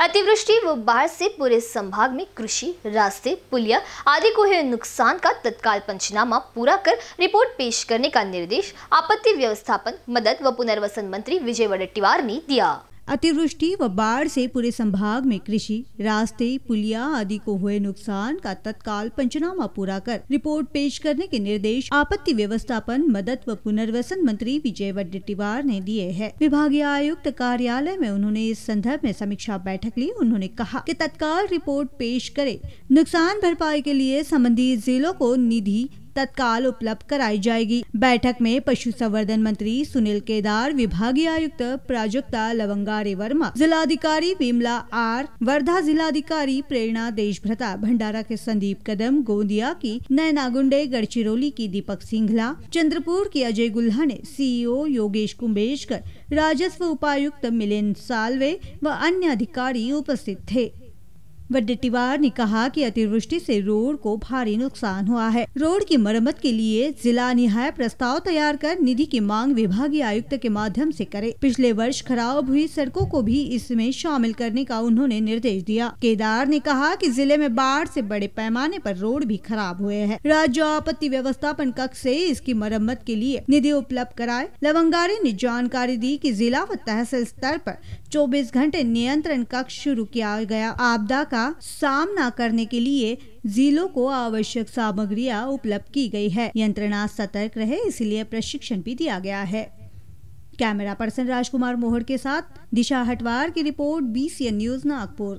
अतिवृष्टि व बाढ़ से पूरे संभाग में कृषि रास्ते पुलिया आदि को हुए नुकसान का तत्काल पंचनामा पूरा कर रिपोर्ट पेश करने का निर्देश आपत्ति व्यवस्थापन मदद व पुनर्वसन मंत्री विजय वडेट्टीवार ने दिया अतिवृष्टि व बाढ़ से पूरे संभाग में कृषि रास्ते पुलिया आदि को हुए नुकसान का तत्काल पंचनामा पूरा कर रिपोर्ट पेश करने के निर्देश आपत्ति व्यवस्थापन मदद व पुनर्वसन मंत्री विजय वडेटीवार ने दिए है विभागीय आयुक्त कार्यालय में उन्होंने इस संदर्भ में समीक्षा बैठक ली उन्होंने कहा की तत्काल रिपोर्ट पेश करे नुकसान भरपाई के लिए संबंधित जिलों को निधि तत्काल उपलब्ध कराई जाएगी बैठक में पशु संवर्धन मंत्री सुनील केदार विभागीय आयुक्त प्राजक्ता लवंगारे वर्मा जिलाधिकारी विमला आर वर्धा जिलाधिकारी प्रेरणा देशभ्रता भंडारा के संदीप कदम गोंदिया की नैना गुंडे गढ़चिरौली की दीपक सिंघला चंद्रपुर की अजय गुल्हा ने सीईओ योगेश कुंभेशकर राजस्व उपायुक्त मिलिंद सालवे व अन्य अधिकारी उपस्थित थे टिवार ने कहा कि अतिवृष्टि से रोड को भारी नुकसान हुआ है रोड की मरम्मत के लिए जिला निहाय प्रस्ताव तैयार कर निधि की मांग विभागीय आयुक्त के माध्यम से करे पिछले वर्ष खराब हुई सड़कों को भी इसमें शामिल करने का उन्होंने निर्देश दिया केदार ने कहा कि जिले में बाढ़ से बड़े पैमाने पर रोड भी खराब हुए हैं राज्य आपत्ति व्यवस्थापन कक्ष से इसकी मरम्मत के लिए निधि उपलब्ध कराए लवंगारी ने जानकारी दी की जिला व तहसील स्तर आरोप चौबीस घंटे नियंत्रण कक्ष शुरू किया गया आपदा का का सामना करने के लिए जिलों को आवश्यक सामग्रियां उपलब्ध की गई है यंत्रणा सतर्क रहे इसलिए प्रशिक्षण भी दिया गया है कैमरा पर्सन राजकुमार मोहर के साथ दिशा हटवार की रिपोर्ट बीसीएन न्यूज नागपुर